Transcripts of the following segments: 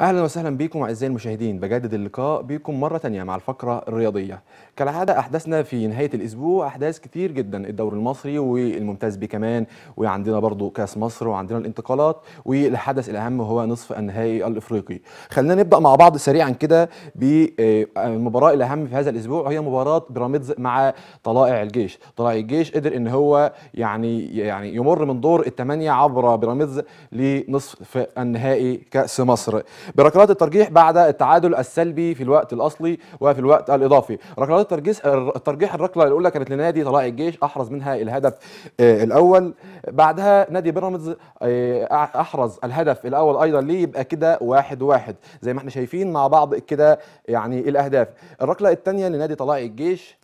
اهلا وسهلا بكم اعزائي المشاهدين بجدد اللقاء بكم مره ثانيه مع الفقره الرياضيه كالعاده احداثنا في نهايه الاسبوع احداث كتير جدا الدوري المصري والممتاز بيه كمان وعندنا برضو كاس مصر وعندنا الانتقالات والحدث الاهم هو نصف النهائي الافريقي خلينا نبدا مع بعض سريعا كده بالمباراه آه، الاهم في هذا الاسبوع هي مباراه بيراميدز مع طلائع الجيش طلائع الجيش قدر ان هو يعني يعني يمر من دور الثمانيه عبر بيراميدز لنصف النهائي كاس مصر بركلات الترجيح بعد التعادل السلبي في الوقت الاصلي وفي الوقت الاضافي ركلات الترجيح الترجيح الركله الاولى كانت لنادي طلائع الجيش احرز منها الهدف آه، الاول بعدها نادي بيراميدز آه، احرز الهدف الاول ايضا ليه يبقى كده واحد واحد زي ما احنا شايفين مع بعض كده يعني الاهداف الركله الثانيه لنادي طلائع الجيش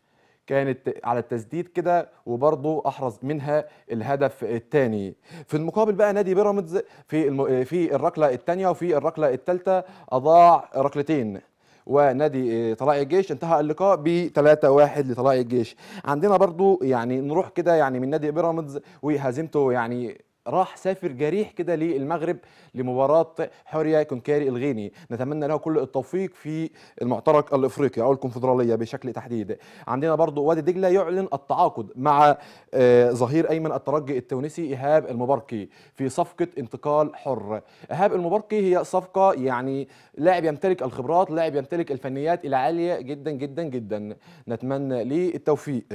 كانت على التسديد كده وبرضه احرز منها الهدف الثاني في المقابل بقى نادي بيراميدز في الم... في الركله الثانيه وفي الركله الثالثه اضاع ركلتين ونادي طلائع الجيش انتهى اللقاء ب 3 1 لطلائع الجيش عندنا برضو يعني نروح كده يعني من نادي بيراميدز وهزيمته يعني راح سافر جريح كده للمغرب لمباراه حوريه كونكاري الغيني نتمنى له كل التوفيق في المعترك الافريقي او الكونفدراليه بشكل تحديد عندنا برضو وادي دجله يعلن التعاقد مع آه، ظهير ايمن الترجي التونسي ايهاب المباركي في صفقه انتقال حر ايهاب المباركي هي صفقه يعني لاعب يمتلك الخبرات لاعب يمتلك الفنيات العاليه جدا جدا جدا نتمنى ليه التوفيق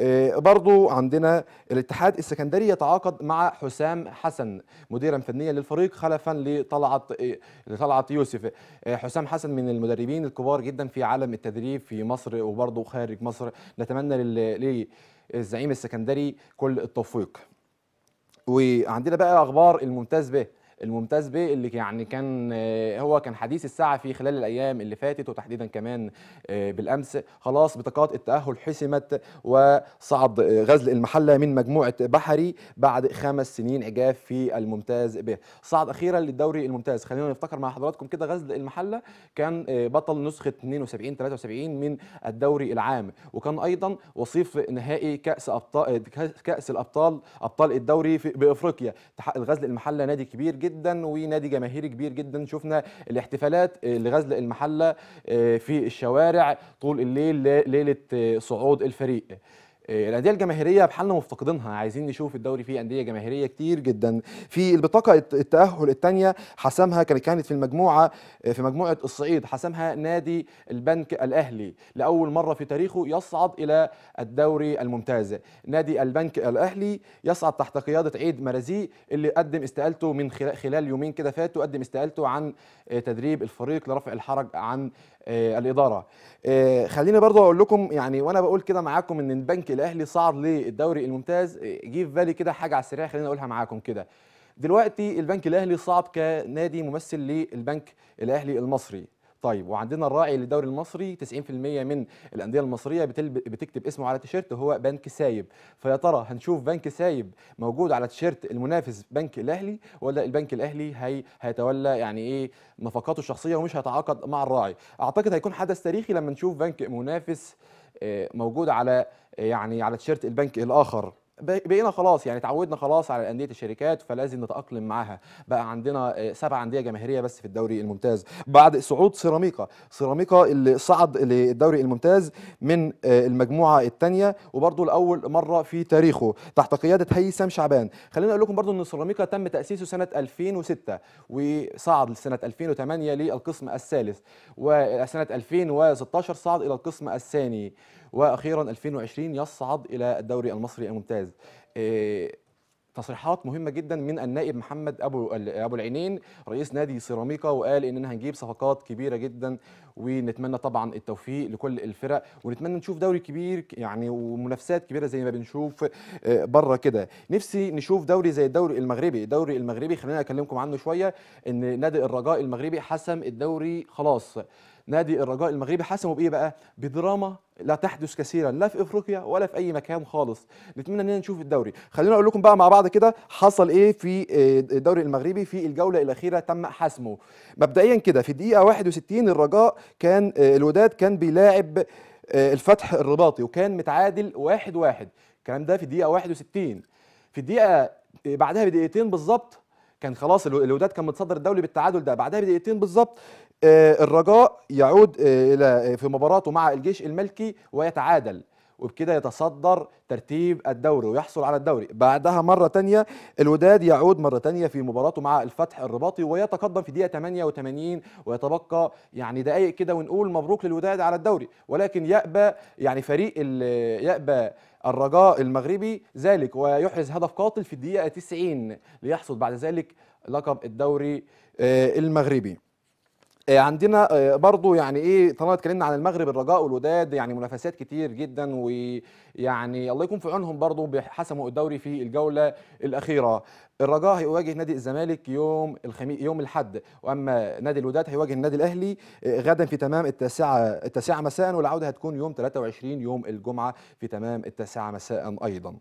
آه، برضو عندنا الاتحاد السكندري يتعاقد مع حسام حسن مديرا فنيا للفريق خلفا لطلعت آه، لطلعت يوسف آه، حسام حسن من المدربين الكبار جدا في عالم التدريب في مصر وبرضو خارج مصر نتمنى للزعيم السكندري كل التوفيق وعندنا بقى اخبار الممتاز به الممتاز بيه اللي يعني كان آه، هو كان حديث الساعه في خلال الايام اللي فاتت وتحديدا كمان آه، بالامس خلاص بطاقات التاهل حسمت وصعد آه، غزل المحله من مجموعه بحري بعد خمس سنين عجاف في الممتاز به صعد اخيرا للدوري الممتاز خلينا نفتكر مع حضراتكم كده غزل المحله كان بطل نسخه 72 73 من الدوري العام وكان ايضا وصيف نهائي كاس ابطال كاس الابطال ابطال الدوري بافريقيا غزل المحله نادي كبير جدا جدا ونادي جماهيري كبير جدا شفنا الاحتفالات آه، لغزل المحله آه، في الشوارع طول الليل ليله آه، صعود الفريق آه، الانديه الجماهيريه بحالنا مفتقدينها عايزين نشوف الدوري فيه انديه جماهيريه كتير جدا في البطاقه التاهل الثانيه حسمها كانت كانت في المجموعه آه، في مجموعه الصعيد حسمها نادي البنك الاهلي لاول مره في تاريخه يصعد الى الدوري الممتاز نادي البنك الاهلي يصعد تحت قياده عيد مرازي اللي قدم استقالته من خلال يومين كده فاتوا قدم استقالته عن آه، تدريب الفريق لرفع الحرج عن آه، الاداره آه، خليني برضو اقول لكم يعني وانا بقول كده معاكم ان البنك الاهلي صعد للدوري الممتاز آه، جه في بالي كده حاجه على السريع خليني اقولها معاكم كده دلوقتي البنك الاهلي صعد كنادي ممثل للبنك الاهلي المصري طيب وعندنا الراعي للدوري المصري 90% من الانديه المصريه بتكتب اسمه على تيشيرت هو بنك سايب فيا ترى هنشوف بنك سايب موجود على تيشيرت المنافس بنك الاهلي ولا البنك الاهلي هي هيتولى يعني ايه نفقاته الشخصيه ومش هيتعاقد مع الراعي اعتقد هيكون حدث تاريخي لما نشوف بنك منافس آه، موجود على يعني على تيشيرت البنك الاخر بقينا خلاص يعني تعودنا خلاص على انديه الشركات فلازم نتاقلم معاها بقى عندنا آه، سبع انديه جماهيريه بس في الدوري الممتاز بعد صعود سيراميكا سيراميكا اللي صعد للدوري الممتاز من آه، المجموعه الثانيه وبرده لاول مره في تاريخه تحت قياده هيثم شعبان خلينا اقول لكم برده ان سيراميكا تم تاسيسه سنه 2006 وصعد لسنه 2008 للقسم الثالث وسنه 2016 صعد الى القسم الثاني واخيرا 2020 يصعد الى الدوري المصري الممتاز آه، تصريحات مهمه جدا من النائب محمد ابو ابو العينين رئيس نادي سيراميكا وقال اننا هنجيب صفقات كبيره جدا ونتمنى طبعا التوفيق لكل الفرق ونتمنى نشوف دوري كبير يعني ومنافسات كبيره زي ما بنشوف آه، بره كده نفسي نشوف دوري زي الدوري المغربي الدوري المغربي خلينا اكلمكم عنه شويه ان نادي الرجاء المغربي حسم الدوري خلاص نادي الرجاء المغربي حسمه بايه بقى بدراما لا تحدث كثيرا لا في افريقيا ولا في اي مكان خالص نتمنى اننا نشوف الدوري خلينا اقول لكم بقى مع بعض كده حصل ايه في آه، الدوري المغربي في الجوله الاخيره تم حسمه مبدئيا كده في الدقيقه 61 الرجاء كان آه، الوداد كان بيلاعب آه، الفتح الرباطي وكان متعادل 1-1 واحد واحد. الكلام ده في الدقيقه 61 في الدقيقه بعدها بدقيقتين بالظبط كان خلاص الوداد كان متصدر الدوري بالتعادل ده بعدها بدقيقتين بالظبط آه، الرجاء يعود آه، الى آه، في مباراته مع الجيش الملكي ويتعادل وبكده يتصدر ترتيب الدوري ويحصل على الدوري بعدها مرة تانية الوداد يعود مرة تانية في مباراته مع الفتح الرباطي ويتقدم في دقيقة 88 ويتبقى يعني دقايق كده ونقول مبروك للوداد على الدوري ولكن يأبى يعني فريق يأبى الرجاء المغربي ذلك ويحرز هدف قاتل في الدقيقة 90 ليحصل بعد ذلك لقب الدوري المغربي آه، عندنا آه، برضو يعني ايه طالما اتكلمنا عن المغرب الرجاء والوداد يعني منافسات كتير جدا ويعني الله يكون في عونهم برضو بحسموا الدوري في الجوله الاخيره الرجاء هيواجه نادي الزمالك يوم الخميس يوم الاحد واما نادي الوداد هيواجه النادي الاهلي آه، غدا في تمام التاسعه التاسعه مساء والعوده هتكون يوم 23 يوم الجمعه في تمام التاسعه مساء ايضا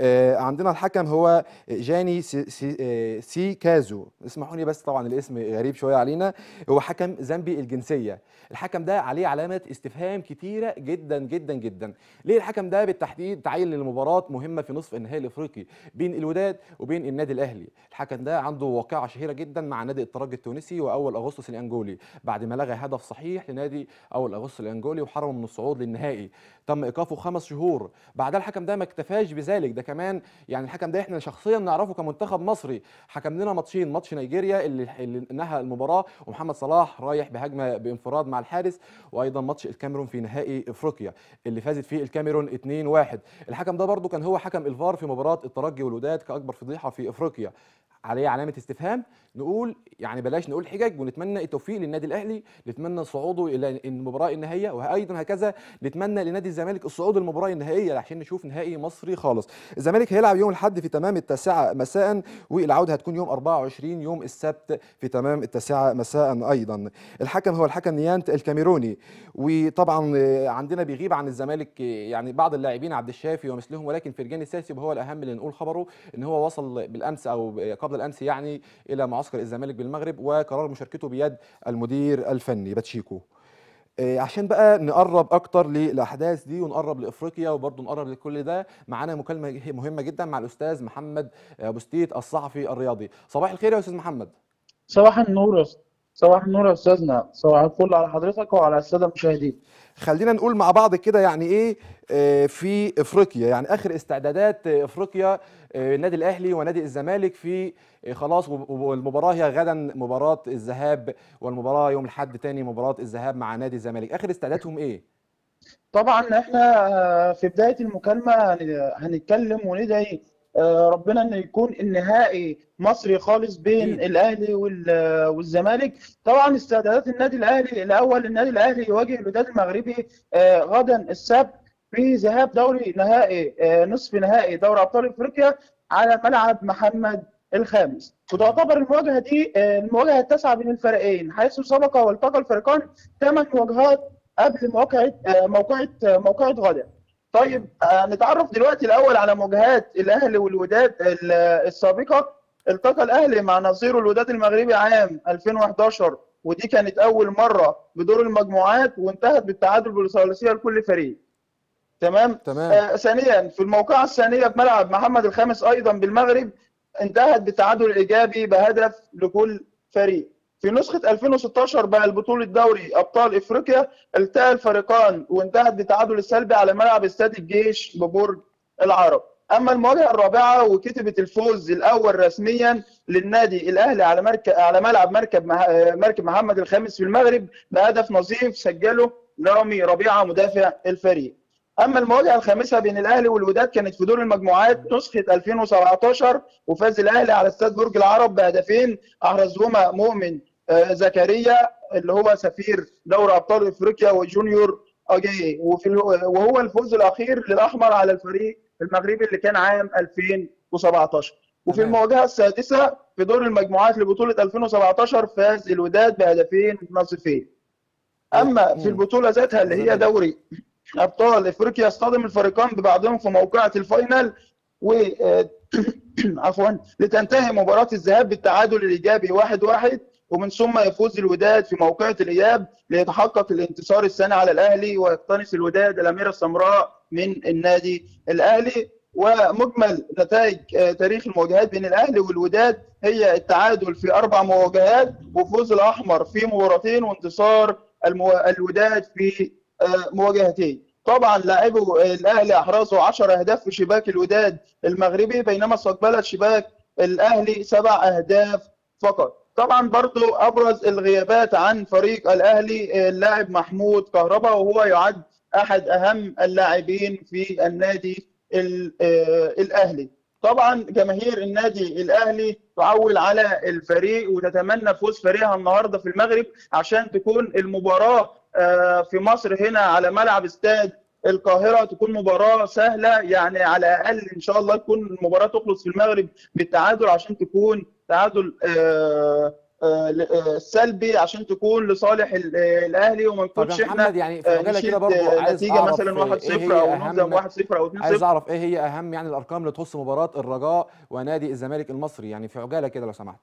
آه، عندنا الحكم هو جاني سي, سي, آه، سي كازو اسمحوا لي بس طبعا الاسم غريب شويه علينا هو حكم زامبي الجنسيه الحكم ده عليه علامه استفهام كتيره جدا جدا جدا ليه الحكم ده بالتحديد تعين لمباراه مهمه في نصف النهائي الافريقي بين الوداد وبين النادي الاهلي الحكم ده عنده واقعه شهيره جدا مع نادي الترجي التونسي واول اغسطس الانجولي بعد ما لغى هدف صحيح لنادي اول اغسطس الانجولي وحرمه من الصعود للنهائي تم ايقافه خمس شهور بعدها الحكم ده ما اكتفاش بذلك ده كمان يعني الحكم ده احنا شخصيا نعرفه كمنتخب مصري حكم لنا ماتشين ماتش نيجيريا اللي, اللي نهى المباراه ومحمد صلاح رايح بهجمه بانفراد مع الحارس وايضا ماتش الكاميرون في نهائي افريقيا اللي فازت فيه الكاميرون 2-1 الحكم ده برضه كان هو حكم الفار في مباراه الترجي والوداد كاكبر فضيحه في افريقيا افريقيا عليه علامه استفهام نقول يعني بلاش نقول حجج ونتمنى التوفيق للنادي الاهلي نتمنى صعوده الى المباراه النهائيه وايضا هكذا نتمنى لنادي الزمالك الصعود للمباراه النهائيه عشان نشوف نهائي مصري خالص الزمالك هيلعب يوم الاحد في تمام التاسعه مساء والعوده هتكون يوم 24 يوم السبت في تمام التاسعه مساء ايضا الحكم هو الحكم نيانت الكاميروني وطبعا عندنا بيغيب عن الزمالك يعني بعض اللاعبين عبد الشافي ومثلهم ولكن فرجاني الساسي وهو الاهم اللي نقول خبره ان هو وصل بالامس امس او قبل الامس يعني الى معسكر الزمالك بالمغرب وقرار مشاركته بيد المدير الفني باتشيكو إيه، عشان بقى نقرب اكتر للاحداث دي ونقرب لافريقيا وبرضه نقرب لكل ده معانا مكالمه مهمه جدا مع الاستاذ محمد بوستيت الصحفي الرياضي صباح الخير يا استاذ محمد صباح النور يا استاذ صباح النور يا استاذنا صباح الفل على حضرتك وعلى الساده المشاهدين خلينا نقول مع بعض كده يعني ايه آه، في افريقيا يعني اخر استعدادات آه، افريقيا النادي آه، الاهلي ونادي الزمالك في خلاص والمباراه هي غدا مباراه الذهاب والمباراه يوم الاحد تاني مباراه الذهاب مع نادي الزمالك اخر استعداداتهم ايه طبعا احنا في بدايه المكالمه هنتكلم وندعي آه، ربنا انه يكون النهائي مصري خالص بين الاهلي آه، والزمالك طبعا استعدادات النادي الاهلي الاول النادي الاهلي يواجه الوداد المغربي آه، غدا السبت في ذهاب دوري نهائي نصف نهائي دوري ابطال افريقيا على ملعب محمد الخامس وتعتبر المواجهه دي المواجهه التاسعه بين الفريقين حيث سبق والتقى الفريقان ثمان مواجهات قبل موقعة موقعه موقعه غدا طيب آه، نتعرف دلوقتي الاول على مواجهات الاهلي والوداد السابقه التقى الاهلي مع نظيره الوداد المغربي عام 2011 ودي كانت اول مره بدور المجموعات وانتهت بالتعادل بالثلاثيه لكل فريق تمام, تمام. آه ثانيا في الموقعه الثانيه في ملعب محمد الخامس ايضا بالمغرب انتهت بالتعادل الايجابي بهدف لكل فريق في نسخة 2016 بقى البطولة دوري أبطال إفريقيا التقى الفريقان وانتهت بتعادل السلبي على ملعب استاد الجيش ببرج العرب أما المواجهة الرابعة وكتبت الفوز الأول رسميا للنادي الأهلي على مركب على ملعب مركب مركب محمد الخامس في المغرب بهدف نظيف سجله رامي ربيعة مدافع الفريق اما المواجهه الخامسه بين الاهلي والوداد كانت في دور المجموعات نسخه 2017 وفاز الاهلي على استاد برج العرب بهدفين احرزهما مؤمن آه، زكريا اللي هو سفير دوري ابطال افريقيا وجونيور اجاي وفي وهو الفوز الاخير للاحمر على الفريق المغربي اللي كان عام 2017 وفي المواجهه السادسه في دور المجموعات لبطوله 2017 فاز الوداد بهدفين نصفين اما في البطوله ذاتها اللي هي دوري ابطال افريقيا اصطدم الفريقان ببعضهم في موقعه الفاينل و آه، عفوا لتنتهي مباراه الذهاب بالتعادل الايجابي 1-1 ومن ثم يفوز الوداد في موقعة الإياب ليتحقق الانتصار السنة على الأهلي ويقتنص الوداد الأميرة السمراء من النادي الأهلي ومجمل نتائج آه، تاريخ المواجهات بين الاهلي والوداد هي التعادل في اربع مواجهات وفوز الاحمر في مباراتين وانتصار المو... الوداد في آه، مواجهتين طبعا لعبوا الاهلي احرزوا 10 اهداف في شباك الوداد المغربي بينما استقبلت شباك الاهلي سبع اهداف فقط طبعا برضو ابرز الغيابات عن فريق الاهلي آه، اللاعب محمود كهربا وهو يعد احد اهم اللاعبين في النادي آه، الاهلي طبعا جماهير النادي الاهلي تعول على الفريق وتتمنى فوز فريقها النهارده في المغرب عشان تكون المباراه آه، في مصر هنا على ملعب استاد القاهره تكون مباراه سهله يعني على الاقل ان شاء الله تكون المباراه تخلص في المغرب بالتعادل عشان تكون تعادل آه، آه، آه، سلبي عشان تكون لصالح الاهلي وما نكونش احنا يعني في مجالك كده برضه عايز نتيجه مثلا 1-0 إيه او 1-0 او 2-0 عايز اعرف ايه هي اهم يعني الارقام اللي تخص مباراه الرجاء ونادي الزمالك المصري يعني في عجاله كده لو سمحت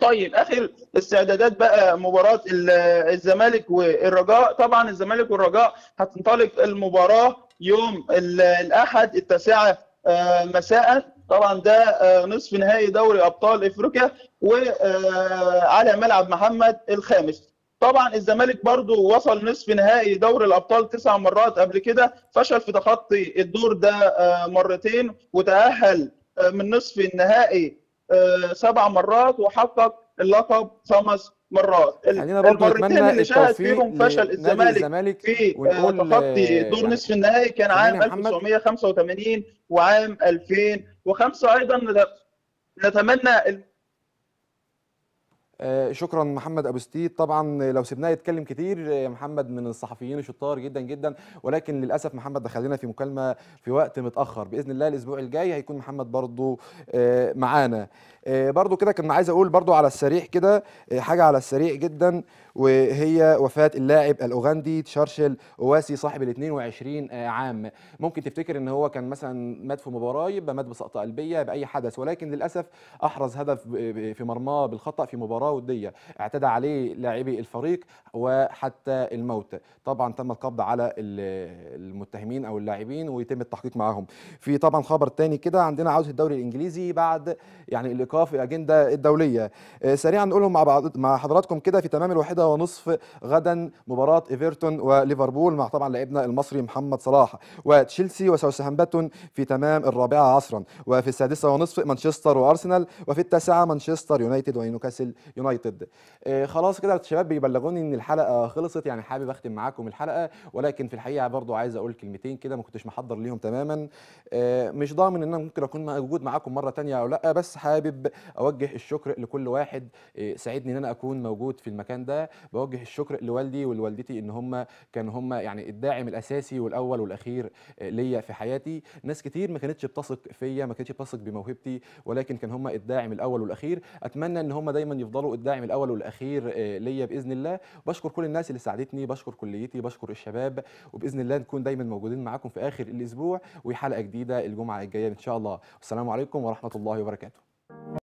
طيب اخر استعدادات بقى مباراه الزمالك والرجاء طبعا الزمالك والرجاء هتنطلق المباراه يوم الاحد التاسعه مساء طبعا ده آه، نصف نهائي دوري ابطال افريقيا وعلى آه، ملعب محمد الخامس طبعا الزمالك برضو وصل نصف نهائي دوري الابطال تسع مرات قبل كده فشل في تخطي الدور ده آه، مرتين وتاهل من نصف النهائي سبع مرات وحقق اللقب خمس مرات يعني المرتين اللي شهد فيهم فشل الزمالك في آه، تخطي آه، دور نصف النهائي كان عام 1985 وعام 2005 ايضا نتمنى آه، شكرا محمد ابو ستيت طبعا لو سيبناه يتكلم كتير آه، محمد من الصحفيين الشطار جدا جدا ولكن للاسف محمد دخلنا في مكالمه في وقت متاخر باذن الله الاسبوع الجاي هيكون محمد برضو آه، معانا برضو كده كنا عايز اقول برضو على السريع كده حاجه على السريع جدا وهي وفاه اللاعب الاوغندي تشارشل اواسي صاحب ال 22 آه، عام ممكن تفتكر ان هو كان مثلا مات في مباراه يبقى مات بسقطه قلبيه باي حدث ولكن للاسف احرز هدف في مرماه بالخطا في مباراه وديه اعتدى عليه لاعبي الفريق وحتى الموت طبعا تم القبض على المتهمين او اللاعبين ويتم التحقيق معاهم في طبعا خبر تاني كده عندنا عوده الدوري الانجليزي بعد يعني الايقاف الاجنده الدوليه آه، سريعا نقولهم مع بعض مع حضراتكم كده في تمام الواحده ونصف غدا مباراة ايفرتون وليفربول مع طبعا لاعبنا المصري محمد صلاح وتشيلسي وساوثهامبتون في تمام الرابعة عصرا وفي السادسة ونصف مانشستر وارسنال وفي التاسعة مانشستر يونايتد ونيوكاسل يونايتد آه خلاص كده الشباب بيبلغوني ان الحلقة خلصت يعني حابب اختم معاكم الحلقة ولكن في الحقيقة برضو عايز اقول كلمتين كده ما كنتش محضر ليهم تماما آه مش ضامن ان انا ممكن اكون موجود معاكم مرة تانية او لا بس حابب اوجه الشكر لكل واحد آه ان انا اكون موجود في المكان ده بوجه الشكر لوالدي ولوالدتي ان هم كانوا هم يعني الداعم الاساسي والاول والاخير ليا في حياتي ناس كتير ما كانتش بتثق فيا ما كانتش بتثق بموهبتي ولكن كان هم الداعم الاول والاخير اتمنى ان هم دايما يفضلوا الداعم الاول والاخير ليا باذن الله بشكر كل الناس اللي ساعدتني بشكر كليتي بشكر الشباب وباذن الله نكون دايما موجودين معاكم في اخر الاسبوع وحلقه جديده الجمعه الجايه ان شاء الله والسلام عليكم ورحمه الله وبركاته